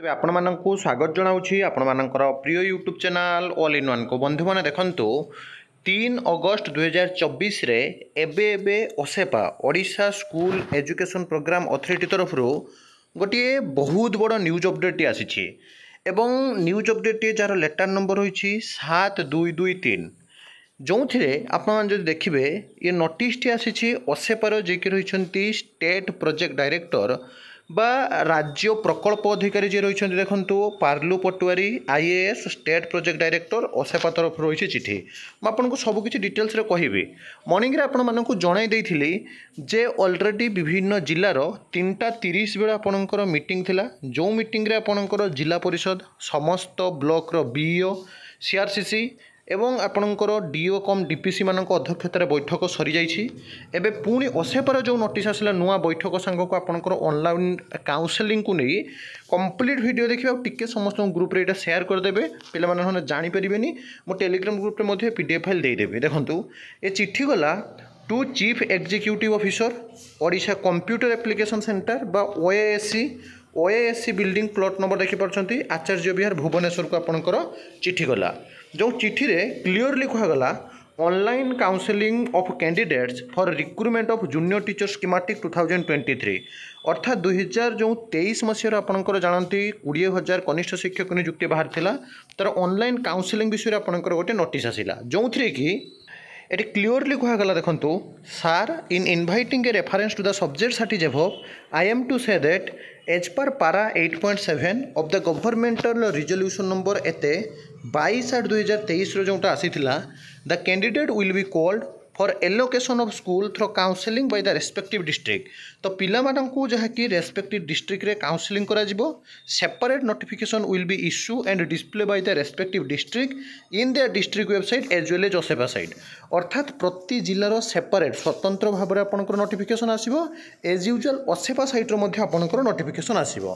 ତେବେ ଆପଣମାନଙ୍କୁ ସ୍ୱାଗତ ଜଣାଉଛି ଆପଣମାନଙ୍କର ପ୍ରିୟ ୟୁଟ୍ୟୁବ୍ ଚ୍ୟାନେଲ୍ ଅଲ୍ ଇନ୍ ୱାନ୍କୁ ବନ୍ଧୁମାନେ ଦେଖନ୍ତୁ তিন অগস্ট দুই হাজার চবিশে এবে এবে OSEPA Odisha school education programme authority তরফর গোটিয়ে বহুত বড় নিউজ অপডেটটি আসিছি এবং নিউজ অপডেটটি যার লেটার নম্বর হয়েছি সাত দুই দুই তিন ଯେଉଁଥିରେ ଆପଣମାନେ ଯଦି ଦେଖିବେ ଇଏ ନୋଟିସ୍ଟି ଆସିଛି ଅସେପାର ଯିଏକି ରହିଛନ୍ତି ଷ୍ଟେଟ୍ ପ୍ରୋଜେକ୍ଟ ଡାଇରେକ୍ଟର বা রাজ্য প্রকল্প অধিকারী যে রয়েছেন দেখুন Parul Patwari IAS state project director OSEPA তরফ রয়েছে চিঠি মু আপনার সবুকিছি ডিটেলসরে কহবি মর্নিংরে আপনার জনাই দিয়েছিলি যে অলরেডি বিভিন্ন জেলার তিনটা তিরিশ বেড়ে আপনার মিটিং লা যে মিটিংরে আপনার জেলা পরিষদ সমস্ত ব্লকর বিইও সিআরসিসি এবং ଆପଣଙ୍କର ଡିଓ କମ୍ ଡି ପି ସିମାନଙ୍କ ଅଧ୍ୟକ୍ଷତାରେ ବୈଠକ ସରିଯାଇଛି ଏବେ ପୁଣି ଅସେପାର ଯେଉଁ ନୋଟିସ୍ ଆସିଲା ନୂଆ ବୈଠକ ସାଙ୍ଗକୁ ଆପଣଙ୍କର ଅନଲାଇନ୍ କାଉନ୍ସେଲିଂକୁ ନେଇ କମ୍ପ୍ଲିଟ୍ ଭିଡ଼ିଓ ଦେଖିବେ ଆଉ ଟିକେ ସମସ୍ତଙ୍କ ଗ୍ରୁପ୍ରେ ଏଇଟା ସେୟାର କରିଦେବେ ପିଲାମାନେ ନହେଲେ ଜାଣିପାରିବେନି ମୁଁ ଟେଲିଗ୍ରାମ ଗ୍ରୁପ୍ରେ ମଧ୍ୟ ପି ଡି ଏଫ୍ ଫାଇଲ୍ ଦେଇଦେବି ଦେଖନ୍ତୁ ଏ ଚିଠି ଗଲା to chief executive officer Odisha computer application centre বা OASC OASC building plot number দেখিপার আচার্য বিহার ভুবনেশ্বরକୁ ଆପଣଙ୍କର ଚିଠି ଗଲା ଯେଉଁ ଚିଠିରେ କ୍ଲିଅରଲି କୁହାଗଲା online counselling of candidates for recruitment of junior teacher schematic two thousand twenty three ଅର୍ଥାତ୍ ଦୁଇ ହଜାର ଯେଉଁ ତେଇଶ ମସିହାରେ ଆପଣଙ୍କର ଜାଣନ୍ତି କୋଡ଼ିଏ ହଜାର କନିଷ୍ଠ ଶିକ୍ଷକ ନିଯୁକ୍ତି ବାହାରିଥିଲା ତା'ର ଅନଲାଇନ୍ କାଉନ୍ସେଲିଂ ବିଷୟରେ ଆପଣଙ୍କର ଗୋଟେ ନୋଟିସ୍ ଆସିଲା ଯେଉଁଥିରେ କି এটি ক্লিওরলি কুহগলা দেখুন sir in inviting a reference to the subject sat is above I am to say that as per para eight point seven of the governmental resolution number এতে বাইশ আট দুই হাজার তেইশর যেটা আসি the candidate will be called for allocation of school through counselling by the respective district ତ ପିଲାମାନଙ୍କୁ ଯାହାକି ରେସ୍ପେକ୍ଟିଭ୍ ଡିଷ୍ଟ୍ରିକ୍ଟରେ କାଉନ୍ସେଲିଂ କରାଯିବ separate notification will be issue and display by the respective district in the district website as well as OSEPA site ଅର୍ଥାତ୍ ପ୍ରତି ଜିଲ୍ଲାର separate ସ୍ୱତନ୍ତ୍ର ଭାବରେ ଆପଣଙ୍କର ନୋଟିଫିକେସନ୍ ଆସିବ ଏଜ୍ ୟୁଜୁଆଲ୍ ଅସେଫା ସାଇଟ୍ର ମଧ୍ୟ ଆପଣଙ୍କର ନୋଟିଫିକେସନ୍ ଆସିବ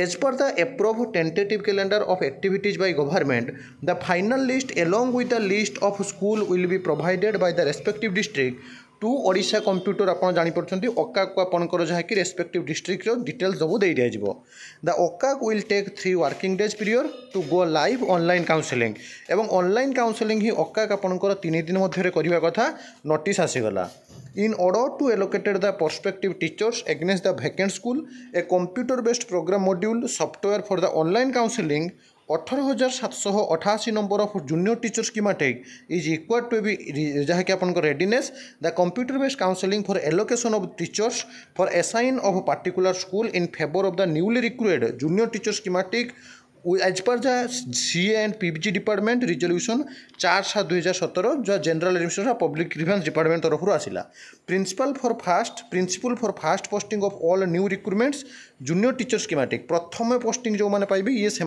As per the approved tentative calendar of activities by government, the final list along with the list of school will be provided by the respective district to Odisha computer ଆପଣ ଜାଣିପାରୁଛନ୍ତି ଅକାକୁ ଆପଣଙ୍କର ଯାହାକି respective ଡିଷ୍ଟ୍ରିକ୍ଟର details ସବୁ ଦେଇ ଦିଆଯିବ the OCAC will take three working days period to go live online counselling ଏବଂ online counselling ହିଁ ଅକାକ ଆପଣଙ୍କର ତିନି ଦିନ ମଧ୍ୟରେ କରିବା କଥା ନୋଟିସ୍ ଆସିଗଲା In order to allocate the prospective teachers against the vacant school, a computer-based program module software for the online counseling ଅଠର ହଜାର ସାତଶହ ଅଠାଅଶୀ number of junior teachers schematic is equal to be ଯାହାକି ଆପଣଙ୍କ readiness the computer based counselling for allocation of teachers for assign of particular school in favour of the newly recruited junior teachers schematic as per যা CA and PG department resolution চার সাত দুই হাজার সতেরো যা general administration of public grievance department তরফর আসিলা principal for first principal for first posting of all new recruitments junior teacher schematic প্রথমে পোস্টিং যে পাইবে ইয়ে সে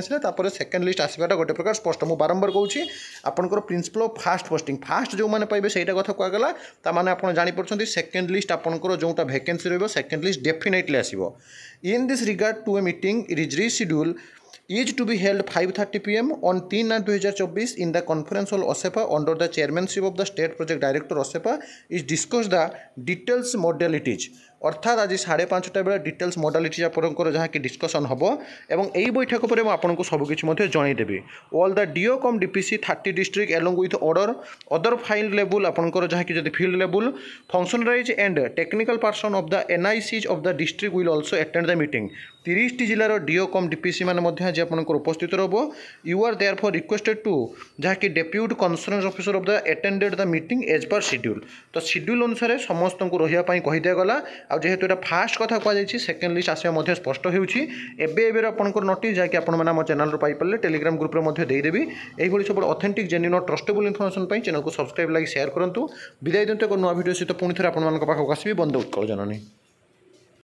আসলে তাপরে সেকেন্ড লিস্ট আসবাটা গোটে প্রকার স্পষ্ট মু বারম্বার কৌছি আপনার principal of first posting first যে পাইবে সেইটা কথা কুয়াগলা তা মানে আপনার জাঁপার সেকেন্ড লিস্ট আপনার যেটা ভ্যাকেন্সি রহব সেকেন্ড লিস্ট ডেফিনেটলি আসব in this regard to a meeting it is rescheduled is to be held 5.30 pm on 3 9 2024 in the conference hall OSEPA under the chairmanship of the state project director OSEPA is discussed the details modalities অর্থাৎ আজ সাড়ে পাঁচটা বেলা details modality আপনার যা কি discussion হব এবং এই বৈঠক পরে মু আপনার সবুকিছি জনাইদেবি all the DO cum DPC thirty district along with order other file level আপনার যা কি যদি field level functionaries and technical person of the NICs of the district will also attend the meeting তিরিশটি জেলার ডিও কম ডিপিসি মানে আজ আপনার উপস্থিত রহব you are there for requested to যা কি deputy conference officer of the attended the meeting as per schedule তো সিড্যুল অনুসারে সমস্ত রহবা রহবা কহিদিয়া গলা ଆଉ ଯେହେତୁ ଏଇଟା ଫାଷ୍ଟ କଥା କୁହାଯାଇଛି ସେକେଣ୍ଡ ଲିଷ୍ଟ ଆସିବା ମଧ୍ୟ ସ୍ପଷ୍ଟ ହେଉଛି ଏବେ ଏବେର ଆପଣଙ୍କର ନୋଟିସ୍ ଯାହାକି ଆପଣମାନେ ଆମ ଚ୍ୟାନେଲରୁ ପାଇପାରିଲେ ଟେଲିଗ୍ରାମ ଗ୍ରୁପରେ ମଧ୍ୟ ଦେଇଦେବି ଏହିଭଳି ସବୁ ଅଥେଣ୍ଟିକ୍ ଜେନ୍ୟୁନ୍ ଟ୍ରଷ୍ଟେବୁଲ୍ ଇନଫର୍ମେସନ୍ ପାଇଁ ଚ୍ୟାନେଲକୁ ସବସ୍କ୍ରାଇବ୍ ଲାଗି ସେୟାର କରନ୍ତୁ ବିଦାୟ ଦିଅନ୍ତୁ ଏକ ନୂଆ ଭିଡ଼ିଓ ସହିତ ପୁଣି ଥରେ ଆପଣମାନଙ୍କ ପାଖକୁ ଆସିବି ବନ୍ଦ ଉତ୍କଳ ଜନନୀ